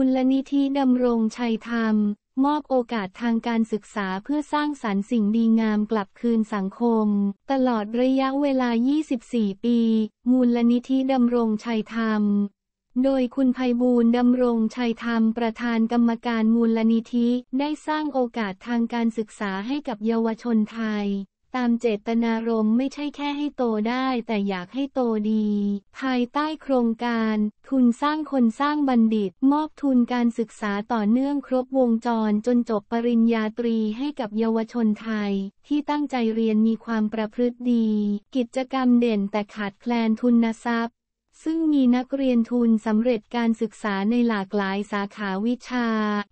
มูลนิธิดำรงชัยธรรม มอบโอกาสทางการศึกษาเพื่อสร้างสรรค์สิ่งดีงามกลับคืนสังคม ตลอดระยะเวลา 24 ปี มูลนิธิดำรงชัยธรรม โดยคุณภัยบูลดำรงชัยธรรมประธานกรรมการมูลนิธิ ได้สร้างโอกาสทางการศึกษาให้กับเยาวชนไทยตามเจตนารมณ์ไม่ใช่แค่ให้โตได้แต่อยากให้โตดี ภายใต้โครงการ ทุนสร้างคนสร้างบัณฑิตมอบทุนการศึกษาต่อเนื่องครบวงจรจนจบปริญญาตรีให้กับเยาวชนไทย ที่ตั้งใจเรียนมีความประพฤติดี กิจกรรมเด่นแต่ขาดแคลนทุนทรัพย์ซึ่งมีนักเรียนทุนสำเร็จการศึกษาในหลากหลายสาขาวิชา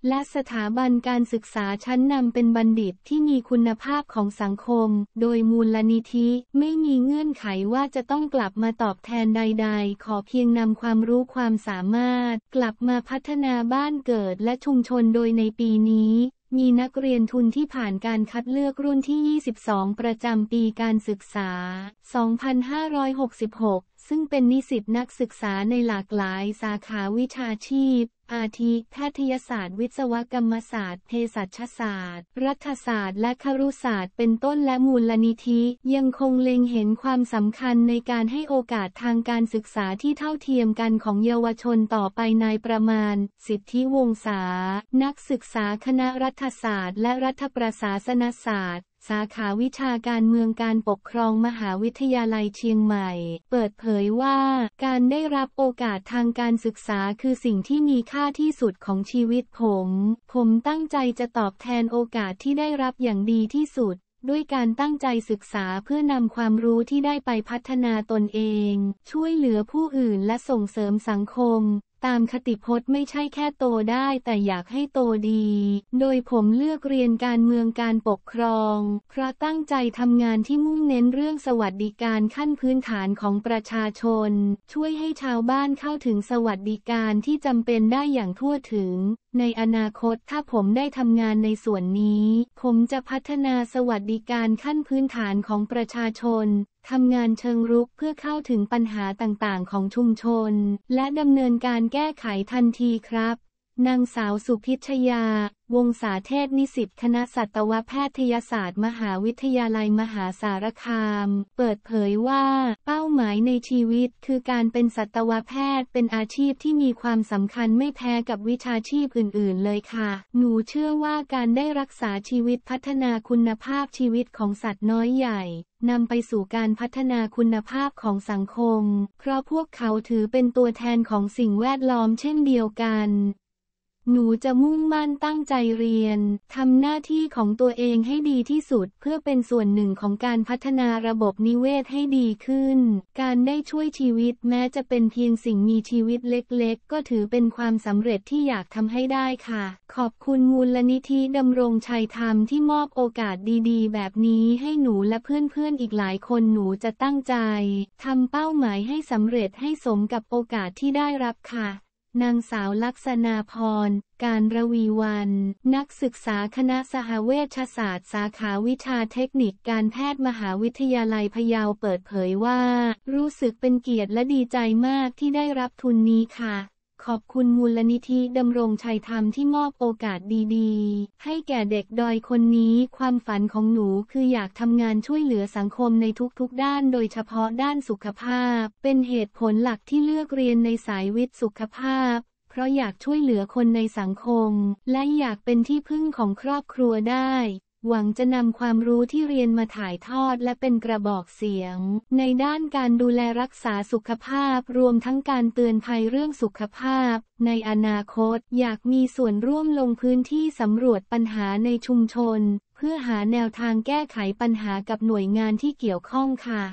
และสถาบันการศึกษาชั้นนำเป็นบัณฑิตที่มีคุณภาพของสังคม โดยมูลนิธิ ไม่มีเงื่อนไขว่าจะต้องกลับมาตอบแทนใดๆ ขอเพียงนำความรู้ความสามารถ กลับมาพัฒนาบ้านเกิดและชุมชนโดยในปีนี้ มีนักเรียนทุนที่ผ่านการคัดเลือกรุ่นที่ 22 ประจำปีการศึกษา 2566ซึ่งเป็นนิสิตนักศึกษาในหลากหลายสาขาวิชาชีพ อาทิแพทยศาสตร์ วิศวกรรมศาสตร์เภสัชศาสตร์ รัฐศาสตร์ และครุศาสตร์ เป็นต้นและมูลนิธิยังคงเล็งเห็นความสำคัญในการให้โอกาสทางการศึกษาที่เท่าเทียมกันของเยาวชนต่อไปในประมาณ สิทธิวงศา นักศึกษาคณะรัฐศาสตร์ และรัฐประศาสนศาสตร์สาขาวิชาการเมืองการปกครองมหาวิทยาลัยเชียงใหม่ เปิดเผยว่า การได้รับโอกาสทางการศึกษาคือสิ่งที่มีค่าที่สุดของชีวิตผม ผมตั้งใจจะตอบแทนโอกาสที่ได้รับอย่างดีที่สุด ด้วยการตั้งใจศึกษาเพื่อนำความรู้ที่ได้ไปพัฒนาตนเอง ช่วยเหลือผู้อื่นและส่งเสริมสังคมตามคติพจน์ไม่ใช่แค่โตได้แต่อยากให้โตดี โดยผมเลือกเรียนการเมืองการปกครองเพราะตั้งใจทำงานที่มุ่งเน้นเรื่องสวัสดิการขั้นพื้นฐานของประชาชน ช่วยให้ชาวบ้านเข้าถึงสวัสดิการที่จำเป็นได้อย่างทั่วถึงในอนาคตถ้าผมได้ทำงานในส่วนนี้ ผมจะพัฒนาสวัสดิการขั้นพื้นฐานของประชาชนทำงานเชิงรุกเพื่อเข้าถึงปัญหาต่างๆของชุมชน และดำเนินการแก้ไขทันทีครับนางสาวสุพิชยา วงศาเทศนิสิต คณะ สัตวแพทยศาสตร์ มหาวิทยาลัยมหาสารคาม เปิดเผยว่า เป้าหมายในชีวิตคือการเป็นสัตวแพทย์ เป็นอาชีพที่มีความสำคัญไม่แพ้กับวิชาชีพอื่น ๆ เลยค่ะ หนูเชื่อว่าการได้รักษาชีวิตพัฒนาคุณภาพชีวิตของสัตว์น้อยใหญ่ นำไปสู่การพัฒนาคุณภาพของสังคม เพราะพวกเขาถือเป็นตัวแทนของสิ่งแวดล้อมเช่นเดียวกันหนูจะมุ่งมั่นตั้งใจเรียน ทำหน้าที่ของตัวเองให้ดีที่สุดเพื่อเป็นส่วนหนึ่งของการพัฒนาระบบนิเวศให้ดีขึ้น การได้ช่วยชีวิตแม้จะเป็นเพียงสิ่งมีชีวิตเล็กๆ ก็ถือเป็นความสำเร็จที่อยากทำให้ได้ค่ะ ขอบคุณมูลนิธิดำรงชัยธรรมที่มอบโอกาสดีๆ แบบนี้ให้หนูและเพื่อนๆอีกหลายคนหนูจะตั้งใจทำเป้าหมายให้สำเร็จให้สมกับโอกาสที่ได้รับค่ะนางสาวลักษณาพร การระวีวัน นักศึกษาคณะสหเวชศาสตร์ สาขาวิชาเทคนิคการแพทย์มหาวิทยาลัยพะเยาเปิดเผยว่า รู้สึกเป็นเกียรติและดีใจมากที่ได้รับทุนนี้ค่ะขอบคุณมูลนิธิดำรงชัยธรรมที่มอบโอกาสดีๆ ให้แก่เด็กดอยคนนี้ ความฝันของหนูคืออยากทำงานช่วยเหลือสังคมในทุกๆด้านโดยเฉพาะด้านสุขภาพ เป็นเหตุผลหลักที่เลือกเรียนในสายวิทย์สุขภาพ เพราะอยากช่วยเหลือคนในสังคม และอยากเป็นที่พึ่งของครอบครัวได้หวังจะนำความรู้ที่เรียนมาถ่ายทอดและเป็นกระบอกเสียง ในด้านการดูแลรักษาสุขภาพ รวมทั้งการเตือนภัยเรื่องสุขภาพ ในอนาคตอยากมีส่วนร่วมลงพื้นที่สำรวจปัญหาในชุมชน เพื่อหาแนวทางแก้ไขปัญหากับหน่วยงานที่เกี่ยวข้องค่ะ